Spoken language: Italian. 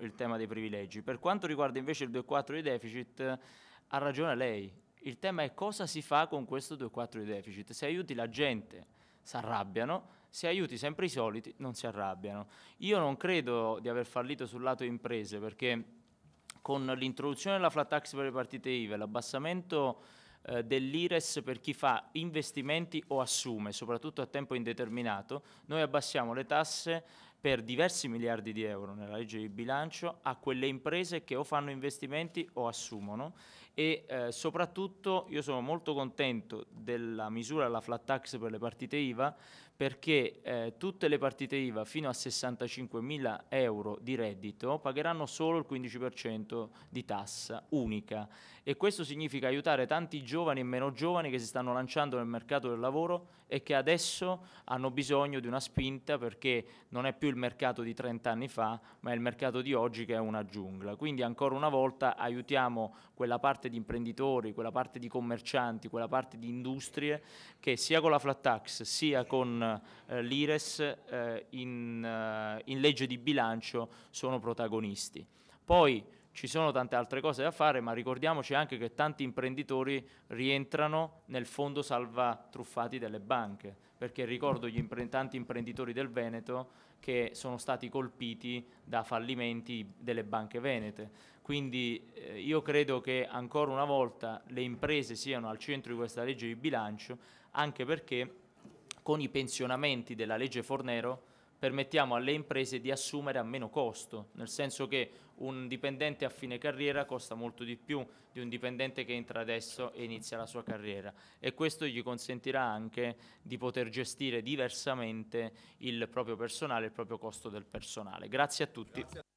il tema dei privilegi. Per quanto riguarda invece il 2,4 di deficit, ha ragione lei. Il tema è cosa si fa con questo 2,4 di deficit. Se aiuti la gente si arrabbiano, se aiuti sempre i soliti non si arrabbiano. Io non credo di aver fallito sul lato imprese perché con l'introduzione della flat tax per le partite IVA, l'abbassamento eh, dell'IRES per chi fa investimenti o assume, soprattutto a tempo indeterminato, noi abbassiamo le tasse per diversi miliardi di euro nella legge di bilancio a quelle imprese che o fanno investimenti o assumono e eh, soprattutto io sono molto contento della misura della flat tax per le partite IVA perché eh, tutte le partite IVA fino a 65 mila euro di reddito pagheranno solo il 15% di tassa unica e questo significa aiutare tanti giovani e meno giovani che si stanno lanciando nel mercato del lavoro e che adesso hanno bisogno di una spinta perché non è più il il mercato di 30 anni fa, ma è il mercato di oggi che è una giungla. Quindi ancora una volta aiutiamo quella parte di imprenditori, quella parte di commercianti, quella parte di industrie che sia con la flat tax sia con eh, l'IRES eh, in, eh, in legge di bilancio sono protagonisti. Poi ci sono tante altre cose da fare, ma ricordiamoci anche che tanti imprenditori rientrano nel fondo salva truffati delle banche, perché ricordo impre- tanti imprenditori del Veneto che sono stati colpiti da fallimenti delle banche venete. Quindi eh, io credo che ancora una volta le imprese siano al centro di questa legge di bilancio, anche perché con i pensionamenti della legge Fornero permettiamo alle imprese di assumere a meno costo, nel senso che un dipendente a fine carriera costa molto di più di un dipendente che entra adesso e inizia la sua carriera e questo gli consentirà anche di poter gestire diversamente il proprio personale, il proprio costo del personale. Grazie a tutti. Grazie.